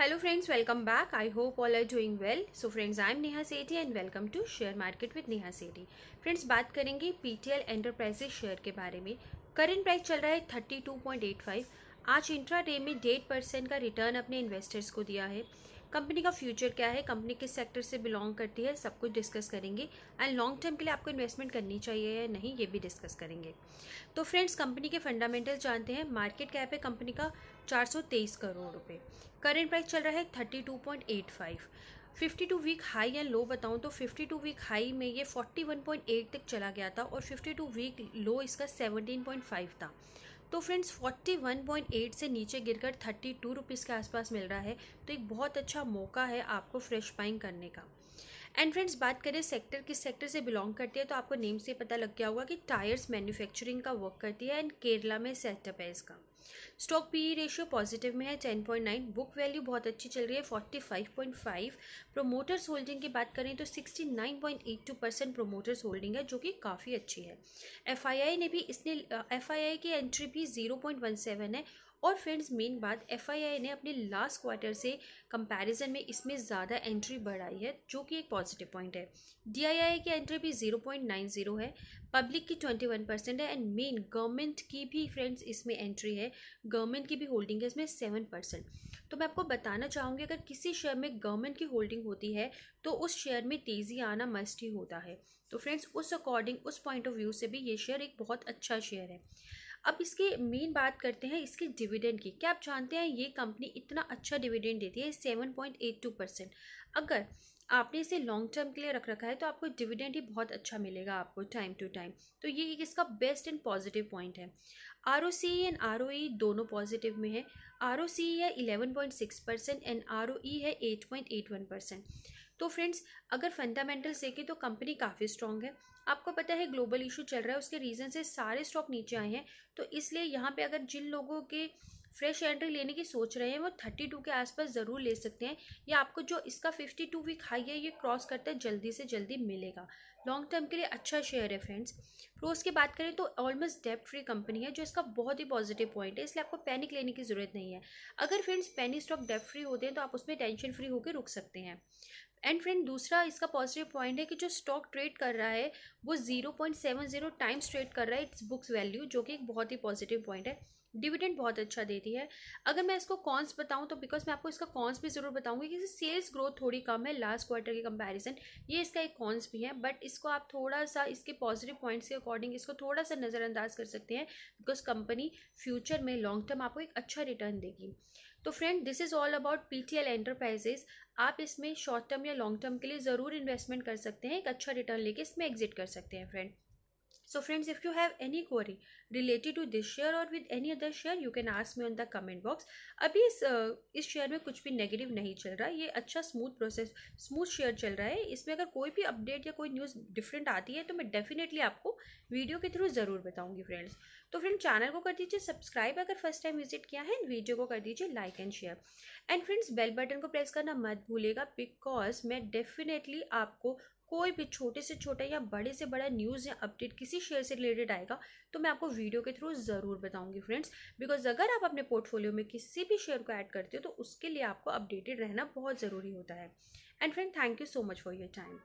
hello friends welcome back I hope all are doing well so friends I am Neha Sethi and welcome to share market with Neha Sethi friends बात करेंगे L enterprises share के बारे में current price चल रहा है 32.85 आज इंट्रा डे में डेढ़ परसेंट का रिटर्न अपने इन्वेस्टर्स को दिया है कंपनी का फ्यूचर क्या है कंपनी किस सेक्टर से बिलोंग करती है सब कुछ डिस्कस करेंगे एंड लॉन्ग टर्म के लिए आपको इन्वेस्टमेंट करनी चाहिए या नहीं ये भी डिस्कस करेंगे तो फ्रेंड्स कंपनी के फंडामेंटल जानते हैं मार्केट कैप है कंपनी का 423 करोड़ रुपए करेंट प्राइस चल रहा है 32.85 52 वीक हाई एंड लो बताऊं तो 52 वीक हाई में ये 41.8 तक चला गया था और 52 वीक लो इसका 17.5 था तो फ्रेंड्स 41.8 से नीचे गिरकर थर्टी टू रुपीज़ के आसपास मिल रहा है तो एक बहुत अच्छा मौका है आपको फ्रेश बाइंग करने का एंड फ्रेंड्स बात करें सेक्टर किस सेक्टर से बिलोंग करती है तो आपको नेम से पता लग गया होगा कि टायर्स मैन्युफैक्चरिंग का वर्क करती है एंड केरला में सेटअप है इसका स्टॉक पी रेशियो पॉजिटिव में है ten point nine book value बहुत अच्छी चल रही है forty five point five promoters holding की बात करें तो sixty nine point eight two percent promoters holding है जो कि काफ़ी अच्छी है एफ आई आई ने भी इसने एफ आई आई की एंट्री भी जीरो पॉइंट वन सेवन है और फ्रेंड्स मेन बात एफ आई आई ने अपने लास्ट क्वार्टर से कंपैरिजन में इसमें ज़्यादा एंट्री बढ़ाई है जो कि एक पॉजिटिव पॉइंट है डी आई आई की एंट्री भी जीरो पॉइंट नाइन जीरो है पब्लिक की ट्वेंटी वन परसेंट है एंड मेन गवर्नमेंट की भी फ्रेंड्स इसमें एंट्री है गवर्नमेंट की भी होल्डिंग है इसमें सेवन परसेंट तो मैं आपको बताना चाहूँगी अगर किसी शेयर में गवर्नमेंट की होल्डिंग होती है तो उस शेयर में तेज़ी आना मस्ट ही होता है तो फ्रेंड्स उस अकॉर्डिंग उस पॉइंट ऑफ व्यू से भी ये शेयर एक बहुत अच्छा शेयर है अब इसके मेन बात करते हैं इसके डिविडेंड की क्या आप जानते हैं ये कंपनी इतना अच्छा डिविडेंड देती है seven point eight two percent अगर आपने इसे लॉन्ग टर्म के लिए रख रखा है तो आपको डिविडेंड ही बहुत अच्छा मिलेगा आपको टाइम टू टाइम तो ये एक इसका बेस्ट एंड पॉजिटिव पॉइंट है R O C and R O E दोनों पॉजिटिव में है आर ओ सी है eleven point six percent and R O E है eight point eight one percent तो फ्रेंड्स अगर फंडामेंटल्स देखें तो कंपनी काफ़ी स्ट्रॉन्ग है आपको पता है ग्लोबल इशू चल रहा है उसके रीज़न से सारे स्टॉक नीचे आए हैं तो इसलिए यहाँ पे अगर जिन लोगों के फ्रेश एंट्री लेने की सोच रहे हैं वो थर्टी टू के आसपास ज़रूर ले सकते हैं या आपको जो इसका फिफ्टी टू वीक हाई है ये क्रॉस करते जल्दी से जल्दी मिलेगा लॉन्ग टर्म के लिए अच्छा शेयर है फ्रेंड्स प्रोस उसकी बात करें तो ऑलमोस्ट डेप्ट फ्री कंपनी है जो इसका बहुत ही पॉजिटिव पॉइंट है इसलिए आपको पैनिक लेने की ज़रूरत नहीं है अगर फ्रेंड्स पैनी स्टॉक डेप्ट फ्री होते हैं तो आप उसमें टेंशन फ्री होकर रुक सकते हैं एंड फ्रेंड दूसरा इसका पॉजिटिव पॉइंट है कि जो स्टॉक ट्रेड कर रहा है वो zero point seven zero times trade कर रहा है इट्स बुक्स वैल्यू जो कि एक बहुत ही पॉजिटिव पॉइंट है डिविडेंड बहुत अच्छा देती है अगर मैं इसको कॉन्स बताऊं तो बिकॉज मैं आपको इसका कॉन्स भी ज़रूर बताऊंगी कि सेल्स ग्रोथ थोड़ी कम है लास्ट क्वार्टर के कंपैरिजन ये इसका एक कॉन्स भी है बट इस इसको आप थोड़ा सा इसके पॉजिटिव पॉइंट्स के अकॉर्डिंग इसको थोड़ा सा नज़रअंदाज कर सकते हैं बिकॉज कंपनी फ्यूचर में लॉन्ग टर्म आपको एक अच्छा रिटर्न देगी तो friend this is all about P T L enterprises आप इसमें शॉर्ट टर्म या लॉन्ग टर्म के लिए ज़रूर इन्वेस्टमेंट कर सकते हैं एक अच्छा रिटर्न लेके इसमें एग्जिट कर सकते हैं friend so friends if you have any query related to this share और with any other share you can ask me on the comment box अभी इस इस शेयर में कुछ भी नेगेटिव नहीं चल रहा है ये अच्छा स्मूथ प्रोसेस स्मूथ शेयर चल रहा है इसमें अगर कोई भी अपडेट या कोई न्यूज़ डिफरेंट आती है तो मैं डेफिनेटली आपको वीडियो के थ्रू ज़रूर बताऊँगी फ्रेंड्स तो फ्रेंड्स चैनल को कर दीजिए सब्सक्राइब अगर फर्स्ट टाइम विजिट किया है वीडियो को कर दीजिए like and share and friends bell button को प्रेस करना मत भूलेगा बिकॉज मैं डेफिनेटली आपको कोई भी छोटे से छोटा या बड़े से बड़ा न्यूज़ या अपडेट किसी शेयर से रिलेटेड आएगा तो मैं आपको वीडियो के थ्रू ज़रूर बताऊंगी फ्रेंड्स बिकॉज अगर आप अपने पोर्टफोलियो में किसी भी शेयर को ऐड करते हो तो उसके लिए आपको अपडेटेड रहना बहुत ज़रूरी होता है and friend thank you so much for your time